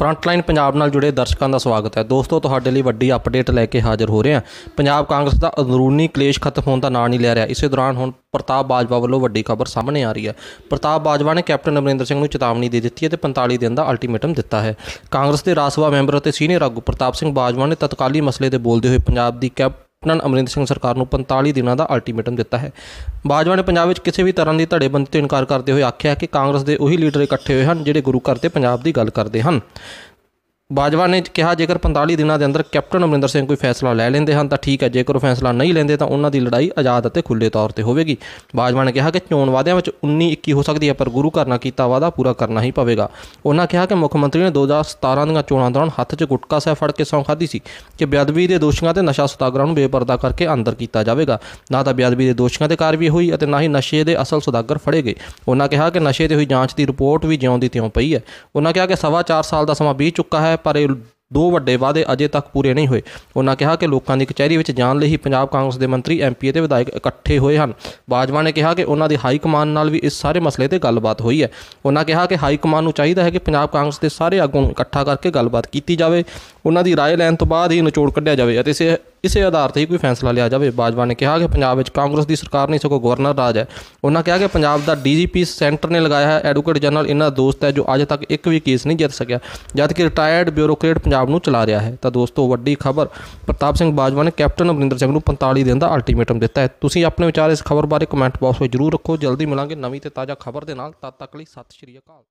frontline Punjab ਨਾਲ ਜੁੜੇ ਦਰਸ਼ਕਾਂ ਦਾ ਸਵਾਗਤ ਹੈ ਦੋਸਤੋ ਤੁਹਾਡੇ ਲਈ ਵੱਡੀ ਅਪਡੇਟ ਲੈ ਕੇ ਹਾਜ਼ਰ ਹੋ ਰਹੇ ਹਾਂ ਪੰਜਾਬ ਕਾਂਗਰਸ ਦਾ ਅੰਦਰੂਨੀ ਕਲੇਸ਼ ਖਤਮ ਹੋਣ ਦਾ ਨਾਂ ਨਹੀਂ ਲੈ ਰਿਹਾ ਇਸੇ ਦੌਰਾਨ ਹੁਣ ਪ੍ਰਤਾਪ ਬਾਜਵਾ ਵੱਲੋਂ ਵੱਡੀ ਖਬਰ ਸਾਹਮਣੇ ਆ ਰਹੀ ਹੈ ਪ੍ਰਤਾਪ ਬਾਜਵਾ ਨੇ ਕੈਪਟਨ ਅਮਰਿੰਦਰ ਸਿੰਘ ਨੂੰ ਚੇਤਾਵਨੀ ਦੇ ਦਿੱਤੀ ਹੈ ਤੇ 45 ਦਿਨ ਦਾ ਅਲਟੀਮੇਟਮ ਦਿੱਤਾ ਹੈ ਕਾਂਗਰਸ ਦੇ ਰਾਜ ਮੈਂਬਰ ਅਤੇ ਸੀਨੀਅਰ ਆਗੂ ਪ੍ਰਤਾਪ ਸਿੰਘ ਬਾਜਵਾ ਨੇ ਤਤਕਾਲੀ ਮਸਲੇ ਤੇ ਬੋਲਦੇ ਹੋਏ ਪੰਜਾਬ ਦੀ ਕੈਪ ਕੈਪਟਨ ਅਮਰਿੰਦਰ ਸਿੰਘ ਸਰਕਾਰ ਨੂੰ 45 ਦਿਨਾਂ ਦਾ ਅਲਟੀਮੇਟਮ ਦਿੱਤਾ ਹੈ ਬਾਜਵਾ ਨੇ ਪੰਜਾਬ ਵਿੱਚ ਕਿਸੇ ਵੀ ਤਰ੍ਹਾਂ ਦੀ ਧੜੇਬੰਦੀ ਤੋਂ ਇਨਕਾਰ ਕਰਦੇ ਹੋਏ ਆਖਿਆ ਕਿ ਕਾਂਗਰਸ ਦੇ ਉਹੀ ਲੀਡਰ ਇਕੱਠੇ ਹੋਏ ਹਨ ਜਿਹੜੇ ਗੁਰੂ ਘਰ ਤੇ ਪੰਜਾਬ ਦੀ ਗੱਲ ਕਰਦੇ ਹਨ ਬਾਜਵਾ ਨੇ ਕਿਹਾ ਜੇਕਰ 45 ਦਿਨਾਂ ਦੇ ਅੰਦਰ ਕੈਪਟਨ ਅਮਰਿੰਦਰ ਸਿੰਘ ਕੋਈ ਫੈਸਲਾ ਲੈ ਲੈਂਦੇ ਹਨ ਤਾਂ ਠੀਕ ਹੈ ਜੇਕਰ ਉਹ ਫੈਸਲਾ ਨਹੀਂ ਲੈਂਦੇ ਤਾਂ ਉਹਨਾਂ ਦੀ ਲੜਾਈ ਆਜ਼ਾਦ ਅਤੇ ਖੁੱਲੇ ਤੌਰ ਤੇ ਹੋਵੇਗੀ ਬਾਜਵਾ ਨੇ ਕਿਹਾ ਕਿ ਚੋਣ ਵਾਅਦਿਆਂ ਵਿੱਚ 19 21 ਹੋ ਸਕਦੀ ਹੈ ਪਰ ਗੁਰੂ ਘਰ ਨਾਲ ਕੀਤਾ ਵਾਅਦਾ ਪੂਰਾ ਕਰਨਾ ਹੀ ਪਵੇਗਾ ਉਹਨਾਂ ਕਿਹਾ ਕਿ ਮੁੱਖ ਮੰਤਰੀ ਨੇ 2017 ਦੀਆਂ ਚੋਣਾਂ ਦੌਰਾਨ ਹੱਥ 'ਚ ਗੁਟਕਾ ਸਹਿ ਫੜ ਕੇ ਸੌਂ ਖਾਦੀ ਸੀ ਕਿ ਬਿਆਦਵੀ ਦੇ ਦੋਸ਼ੀਆਂ ਤੇ ਨਸ਼ਾ ਸੌਦਾਗਰਾਂ ਨੂੰ ਬੇਪਰਦਾ ਕਰਕੇ ਅੰਦਰ ਕੀਤਾ ਜਾਵੇਗਾ ਨਾ ਤਾਂ ਬਿਆਦਵੀ ਦੇ ਦੋਸ਼ੀਆਂ ਤੇ ਕਾਰਵਾਈ ਹੋਈ ਅਤੇ ਨਾ ਹੀ ਨਸ਼ੇ ਦੇ ਅਸਲ ਸੌਦਾਗਰ ਫੜੇ ਗਏ ਉਹਨਾਂ ਕਿਹਾ ਕਿ ਨਸ਼ੇ ਤੇ ਹੋਈ ਜਾਂਚ ਦੀ ਰਿਪੋਰਟ ਵੀ ਜਿਉਂਦੀ ਤਿਉਂ ਪਈ ਹੈ ਉਹਨਾਂ ਕਿਹਾ ਕਿ ਸਵਾ 4 ਸਾਲ ਦਾ ਸਮਾਂ ਬੀਤ ਚੁੱਕਾ ਹੈ ਪਰ ਇਹ ਦੋ ਵੱਡੇ ਵਾਅਦੇ ਅਜੇ ਤੱਕ ਪੂਰੇ ਨਹੀਂ ਹੋਏ ਉਹਨਾਂ ਕਿਹਾ ਕਿ ਲੋਕਾਂ ਦੀ ਕਚਹਿਰੀ ਵਿੱਚ ਜਾਣ ਲਈ ਹੀ ਪੰਜਾਬ ਕਾਂਗਰਸ ਦੇ ਮੰਤਰੀ ਐਮਪੀ ਅਤੇ ਵਿਧਾਇਕ ਇਕੱਠੇ ਹੋਏ ਹਨ ਬਾਜਵਾ ਨੇ ਕਿਹਾ ਕਿ ਉਹਨਾਂ ਦੀ ਹਾਈ ਕਮਾਨ ਨਾਲ ਵੀ ਇਸ ਸਾਰੇ ਮਸਲੇ ਤੇ ਗੱਲਬਾਤ ਹੋਈ ਹੈ ਉਹਨਾਂ ਕਿਹਾ ਕਿ ਹਾਈ ਕਮਾਨ ਨੂੰ ਚਾਹੀਦਾ ਹੈ ਕਿ ਪੰਜਾਬ ਕਾਂਗਰਸ ਦੇ ਸਾਰੇ ਆਗੂ ਨੂੰ ਇਕੱਠਾ ਕਰਕੇ ਗੱਲਬਾਤ ਕੀਤੀ ਜਾਵੇ ਉਹਨਾਂ ਦੀ رائے ਲੈਣ ਤੋਂ ਬਾਅਦ ਹੀ ਨਿਚੋੜ ਕੱਢਿਆ ਜਾਵੇ ਅਤੇ ਇਸੇ ਆਧਾਰ ਤੇ ਹੀ ਕੋਈ ਫੈਸਲਾ ਲਿਆ ਜਾਵੇ ਬਾਜਵਾ ਨੇ ਕਿਹਾ ਕਿ ਪੰਜਾਬ ਵਿੱਚ ਕਾਂਗਰਸ ਦੀ ਸਰਕਾਰ ਨਹੀਂ ਸਗੋ ਗਵਰਨਰ ਰਾਜ ਹੈ ਉਹਨਾਂ ਕਿਹਾ ਕਿ ਪੰਜਾਬ ਦਾ ਡੀਜੀਪੀ ਸੈਂਟਰ ਨੇ ਲਗਾਇਆ ਹੈ ਐਡਵੋਕੇਟ ਜਨਰਲ ਇਹਨਾਂ ਦੋਸਤ ਹੈ ਜੋ ਅਜੇ ਤੱਕ ਇੱਕ ਵੀ ਕੇਸ ਨਹੀਂ ਜਿੱਤ ਸਕਿਆ ਜਦ ਕਿ ਰਿਟਾਇਰਡ ਬਿਊਰੋਕ੍ਰੇਟ ਪੰਜਾਬ ਨੂੰ ਚਲਾ ਰਿਹਾ ਹੈ ਤਾਂ ਦੋਸਤੋ ਵੱਡੀ ਖਬਰ ਪ੍ਰਤਾਪ ਸਿੰਘ ਬਾਜਵਾ ਨੇ ਕੈਪਟਨ ਅਮਰਿੰਦਰ ਸਿੰਘ ਨੂੰ 45 ਦਿਨ ਦਾ ਅਲਟੀਮੇਟਮ ਦਿੱਤਾ ਹੈ ਤੁਸੀਂ ਆਪਣੇ ਵਿਚਾਰ ਇਸ ਖਬਰ ਬਾਰੇ ਕਮੈਂਟ ਬਾਕਸ ਵਿੱਚ ਜਰੂਰ ਰੱਖੋ ਜਲਦੀ ਮਿਲਾਂਗੇ ਨਵੀਂ ਤੇ ਤਾਜ਼ਾ ਖਬਰ ਦੇ ਨਾਲ ਤਦ ਤੱਕ ਲਈ ਸਤਿ ਸ਼੍ਰੀ ਅਕਾਲ